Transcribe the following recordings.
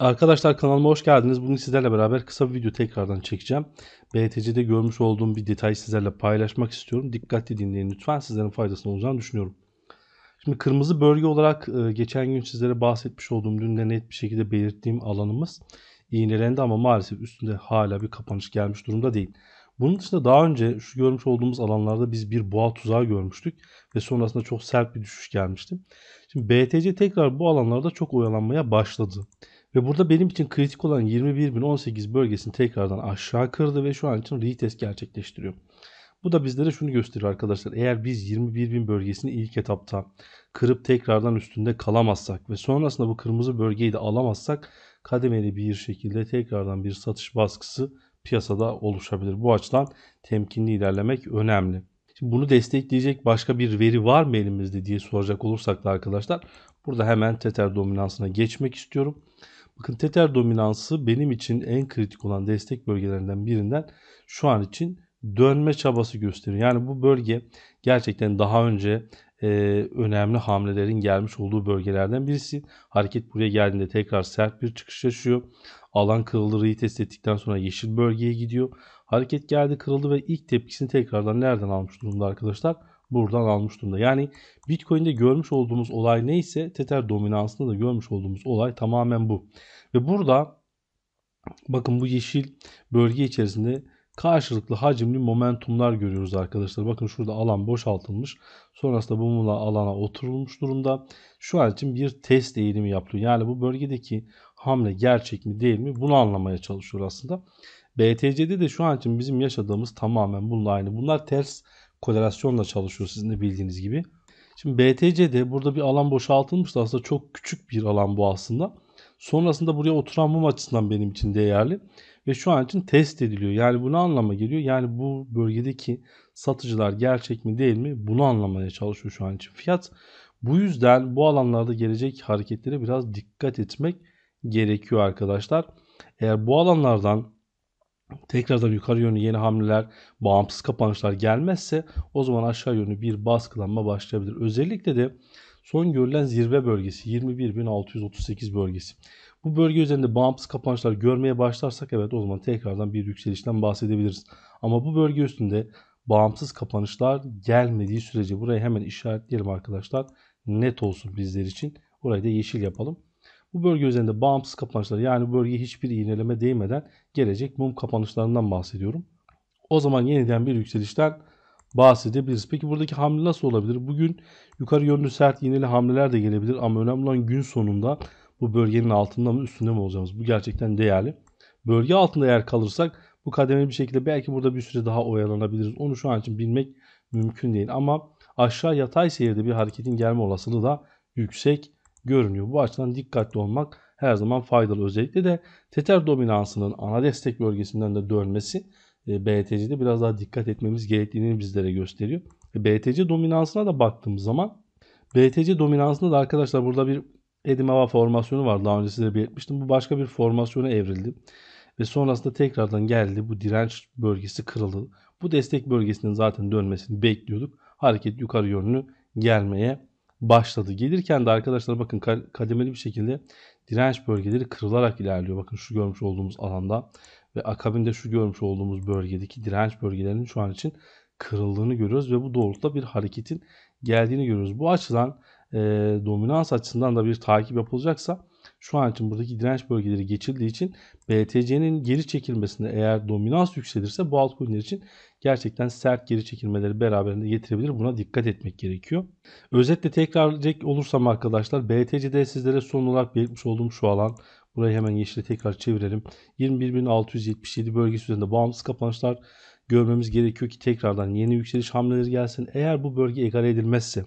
Arkadaşlar kanalıma hoş geldiniz. Bugün sizlerle beraber kısa bir video tekrardan çekeceğim. BTC'de görmüş olduğum bir detayı sizlerle paylaşmak istiyorum. Dikkatli dinleyin lütfen. Sizlerin faydasına olacağını düşünüyorum. Şimdi kırmızı bölge olarak e, geçen gün sizlere bahsetmiş olduğum dün de net bir şekilde belirttiğim alanımız iğnelendi ama maalesef üstünde hala bir kapanış gelmiş durumda değil. Bunun dışında daha önce şu görmüş olduğumuz alanlarda biz bir boğa tuzağı görmüştük ve sonrasında çok sert bir düşüş gelmişti. Şimdi BTC tekrar bu alanlarda çok oyalanmaya başladı. Ve burada benim için kritik olan 21.018 bölgesini tekrardan aşağı kırdı ve şu an için retest gerçekleştiriyor. Bu da bizlere şunu gösteriyor arkadaşlar. Eğer biz 21.000 bölgesini ilk etapta kırıp tekrardan üstünde kalamazsak ve sonrasında bu kırmızı bölgeyi de alamazsak kademeli bir şekilde tekrardan bir satış baskısı piyasada oluşabilir. Bu açıdan temkinli ilerlemek önemli. Şimdi bunu destekleyecek başka bir veri var mı elimizde diye soracak olursak da arkadaşlar burada hemen Tether dominansına geçmek istiyorum. Bakın teter dominansı benim için en kritik olan destek bölgelerinden birinden şu an için dönme çabası gösteriyor. Yani bu bölge gerçekten daha önce e, önemli hamlelerin gelmiş olduğu bölgelerden birisi. Hareket buraya geldiğinde tekrar sert bir çıkış yaşıyor. Alan kırıldı, retest ettikten sonra yeşil bölgeye gidiyor. Hareket geldi, kırıldı ve ilk tepkisini tekrardan nereden almış durumda arkadaşlar? buradan almış durumda. Yani Bitcoin'de görmüş olduğumuz olay neyse Tether dominansında da görmüş olduğumuz olay tamamen bu. Ve burada bakın bu yeşil bölge içerisinde karşılıklı hacimli momentumlar görüyoruz arkadaşlar. Bakın şurada alan boşaltılmış. Sonrasında bu alana oturulmuş durumda. Şu an için bir test eğilimi yapılıyor. Yani bu bölgedeki hamle gerçek mi değil mi bunu anlamaya çalışıyor aslında. BTC'de de şu an için bizim yaşadığımız tamamen bununla aynı. Bunlar ters korelasyonla çalışıyor sizin de bildiğiniz gibi. Şimdi BTC'de burada bir alan boşaltılmıştı. Aslında çok küçük bir alan bu aslında. Sonrasında buraya oturan mum açısından benim için değerli. Ve şu an için test ediliyor. Yani bu ne anlama geliyor? Yani bu bölgedeki satıcılar gerçek mi değil mi? Bunu anlamaya çalışıyor şu an için fiyat. Bu yüzden bu alanlarda gelecek hareketlere biraz dikkat etmek gerekiyor arkadaşlar. Eğer bu alanlardan tekrardan yukarı yönlü yeni hamleler, bağımsız kapanışlar gelmezse o zaman aşağı yönlü bir baskılanma başlayabilir. Özellikle de son görülen zirve bölgesi 21.638 bölgesi. Bu bölge üzerinde bağımsız kapanışlar görmeye başlarsak evet o zaman tekrardan bir yükselişten bahsedebiliriz. Ama bu bölge üstünde bağımsız kapanışlar gelmediği sürece burayı hemen işaretleyelim arkadaşlar. Net olsun bizler için. Orayı da yeşil yapalım. Bu bölge üzerinde bağımsız kapanışlar yani bölgeye hiçbir iğneleme değmeden gelecek mum kapanışlarından bahsediyorum. O zaman yeniden bir yükselişten bahsedebiliriz. Peki buradaki hamle nasıl olabilir? Bugün yukarı yönlü sert iğneli hamleler de gelebilir ama önemli olan gün sonunda bu bölgenin altında mı üstünde mi olacağımız. Bu gerçekten değerli. Bölge altında eğer kalırsak bu kademeli bir şekilde belki burada bir süre daha oyalanabiliriz. Onu şu an için bilmek mümkün değil ama aşağı yatay seyirde bir hareketin gelme olasılığı da yüksek görünüyor. Bu açıdan dikkatli olmak her zaman faydalı. Özellikle de teter dominansının ana destek bölgesinden de dönmesi e, BTC'de biraz daha dikkat etmemiz gerektiğini bizlere gösteriyor. E, BTC dominansına da baktığımız zaman BTC dominansında da arkadaşlar burada bir Edimava formasyonu var. Daha önce size belirtmiştim. Bu başka bir formasyona evrildi. Ve sonrasında tekrardan geldi. Bu direnç bölgesi kırıldı. Bu destek bölgesinin zaten dönmesini bekliyorduk. Hareket yukarı yönlü gelmeye başladı. Gelirken de arkadaşlar bakın kademeli bir şekilde direnç bölgeleri kırılarak ilerliyor. Bakın şu görmüş olduğumuz alanda ve akabinde şu görmüş olduğumuz bölgedeki direnç bölgelerinin şu an için kırıldığını görüyoruz ve bu doğrultuda bir hareketin geldiğini görüyoruz. Bu açıdan e, dominans açısından da bir takip yapılacaksa şu an için buradaki direnç bölgeleri geçildiği için BTC'nin geri çekilmesinde eğer dominans yükselirse bu altcoin'ler için gerçekten sert geri çekilmeleri beraberinde getirebilir. Buna dikkat etmek gerekiyor. Özetle tekrarlayacak olursam arkadaşlar BTC'de sizlere son olarak belirtmiş olduğum şu alan Burayı hemen yeşile tekrar çevirelim. 21.677 bölgesi üzerinde bağımsız kapanışlar görmemiz gerekiyor ki tekrardan yeni yükseliş hamleleri gelsin. Eğer bu bölge egale edilmezse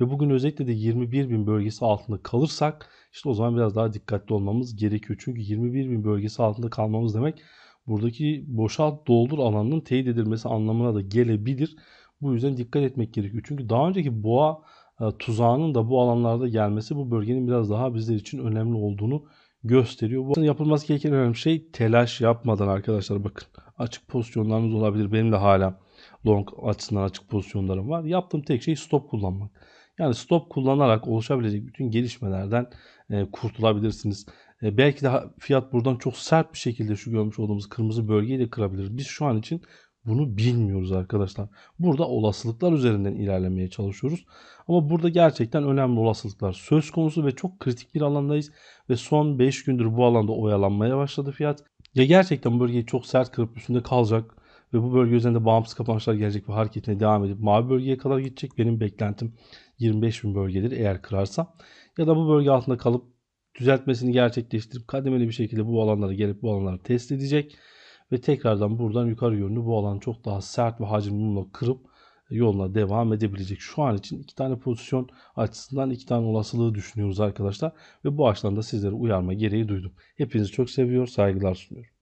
ve bugün özellikle de 21 bin bölgesi altında kalırsak işte o zaman biraz daha dikkatli olmamız gerekiyor. Çünkü 21 bin bölgesi altında kalmamız demek buradaki boşalt doldur alanının teyit edilmesi anlamına da gelebilir. Bu yüzden dikkat etmek gerekiyor. Çünkü daha önceki boğa e, tuzağının da bu alanlarda gelmesi bu bölgenin biraz daha bizler için önemli olduğunu gösteriyor. Bu yapılması gereken önemli şey telaş yapmadan arkadaşlar bakın açık pozisyonlarınız olabilir. Benim de hala long açısından açık pozisyonlarım var. Yaptığım tek şey stop kullanmak. Yani stop kullanarak oluşabilecek bütün gelişmelerden e, kurtulabilirsiniz. E, belki de fiyat buradan çok sert bir şekilde şu görmüş olduğumuz kırmızı bölgeyi de kırabilir. Biz şu an için bunu bilmiyoruz arkadaşlar. Burada olasılıklar üzerinden ilerlemeye çalışıyoruz. Ama burada gerçekten önemli olasılıklar söz konusu ve çok kritik bir alandayız. Ve son 5 gündür bu alanda oyalanmaya başladı fiyat. Ya gerçekten bölgeyi çok sert kırıp üstünde kalacak ve bu bölge üzerinde bağımsız kapanışlar gelecek ve hareketine devam edip mavi bölgeye kadar gidecek. Benim beklentim 25.000 bölgedir eğer kırarsa ya da bu bölge altında kalıp düzeltmesini gerçekleştirip kademeli bir şekilde bu alanlara gelip bu alanları test edecek ve tekrardan buradan yukarı yönlü bu alan çok daha sert ve hacimli mumla kırıp e, yoluna devam edebilecek. Şu an için iki tane pozisyon açısından iki tane olasılığı düşünüyoruz arkadaşlar. Ve bu açıdan da sizlere uyarma gereği duydum. Hepinizi çok seviyor, saygılar sunuyorum.